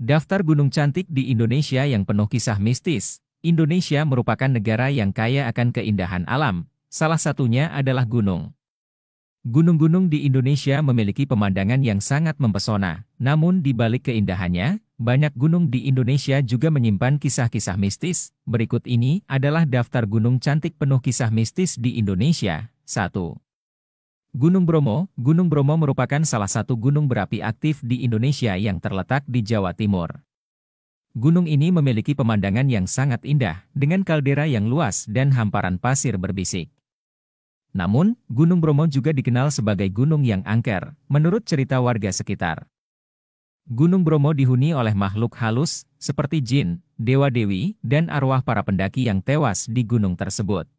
Daftar gunung cantik di Indonesia yang penuh kisah mistis. Indonesia merupakan negara yang kaya akan keindahan alam, salah satunya adalah gunung. Gunung-gunung di Indonesia memiliki pemandangan yang sangat mempesona, namun di balik keindahannya, banyak gunung di Indonesia juga menyimpan kisah-kisah mistis. Berikut ini adalah daftar gunung cantik penuh kisah mistis di Indonesia. 1. Gunung Bromo Gunung Bromo merupakan salah satu gunung berapi aktif di Indonesia yang terletak di Jawa Timur. Gunung ini memiliki pemandangan yang sangat indah, dengan kaldera yang luas dan hamparan pasir berbisik. Namun, Gunung Bromo juga dikenal sebagai gunung yang angker, menurut cerita warga sekitar. Gunung Bromo dihuni oleh makhluk halus, seperti jin, dewa-dewi, dan arwah para pendaki yang tewas di gunung tersebut.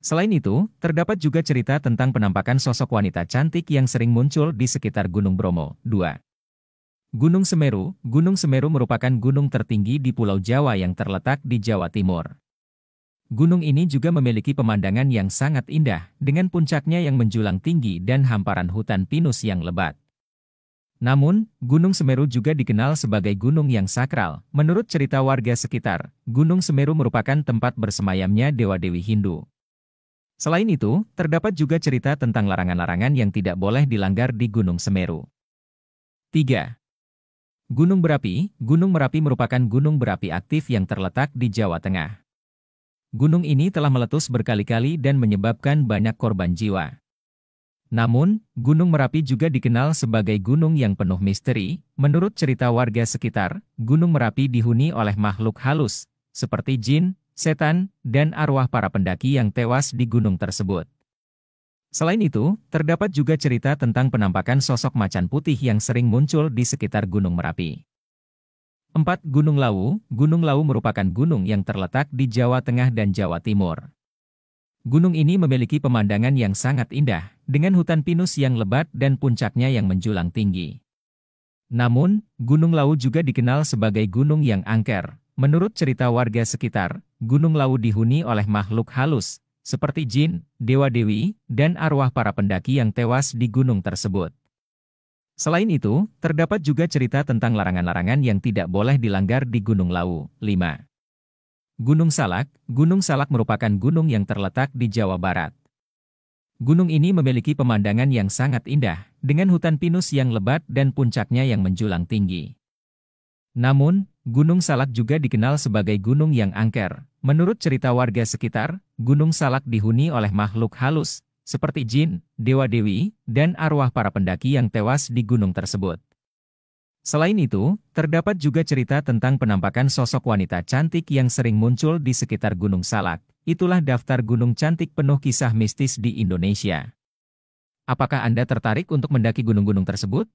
Selain itu, terdapat juga cerita tentang penampakan sosok wanita cantik yang sering muncul di sekitar Gunung Bromo. 2. Gunung Semeru Gunung Semeru merupakan gunung tertinggi di Pulau Jawa yang terletak di Jawa Timur. Gunung ini juga memiliki pemandangan yang sangat indah, dengan puncaknya yang menjulang tinggi dan hamparan hutan pinus yang lebat. Namun, Gunung Semeru juga dikenal sebagai gunung yang sakral. Menurut cerita warga sekitar, Gunung Semeru merupakan tempat bersemayamnya dewa-dewi Hindu. Selain itu, terdapat juga cerita tentang larangan-larangan yang tidak boleh dilanggar di Gunung Semeru. 3. Gunung Berapi Gunung Merapi merupakan gunung berapi aktif yang terletak di Jawa Tengah. Gunung ini telah meletus berkali-kali dan menyebabkan banyak korban jiwa. Namun, Gunung Merapi juga dikenal sebagai gunung yang penuh misteri. Menurut cerita warga sekitar, Gunung Merapi dihuni oleh makhluk halus, seperti jin, setan, dan arwah para pendaki yang tewas di gunung tersebut. Selain itu, terdapat juga cerita tentang penampakan sosok macan putih yang sering muncul di sekitar Gunung Merapi. 4. Gunung Lawu Gunung Lawu merupakan gunung yang terletak di Jawa Tengah dan Jawa Timur. Gunung ini memiliki pemandangan yang sangat indah, dengan hutan pinus yang lebat dan puncaknya yang menjulang tinggi. Namun, Gunung Lawu juga dikenal sebagai gunung yang angker, Menurut cerita warga sekitar, Gunung Lawu dihuni oleh makhluk halus, seperti jin, dewa-dewi, dan arwah para pendaki yang tewas di gunung tersebut. Selain itu, terdapat juga cerita tentang larangan-larangan yang tidak boleh dilanggar di Gunung Lawu. 5. Gunung Salak Gunung Salak merupakan gunung yang terletak di Jawa Barat. Gunung ini memiliki pemandangan yang sangat indah, dengan hutan pinus yang lebat dan puncaknya yang menjulang tinggi. Namun, Gunung Salak juga dikenal sebagai gunung yang angker. Menurut cerita warga sekitar, Gunung Salak dihuni oleh makhluk halus, seperti jin, dewa-dewi, dan arwah para pendaki yang tewas di gunung tersebut. Selain itu, terdapat juga cerita tentang penampakan sosok wanita cantik yang sering muncul di sekitar Gunung Salak. Itulah daftar gunung cantik penuh kisah mistis di Indonesia. Apakah Anda tertarik untuk mendaki gunung-gunung tersebut?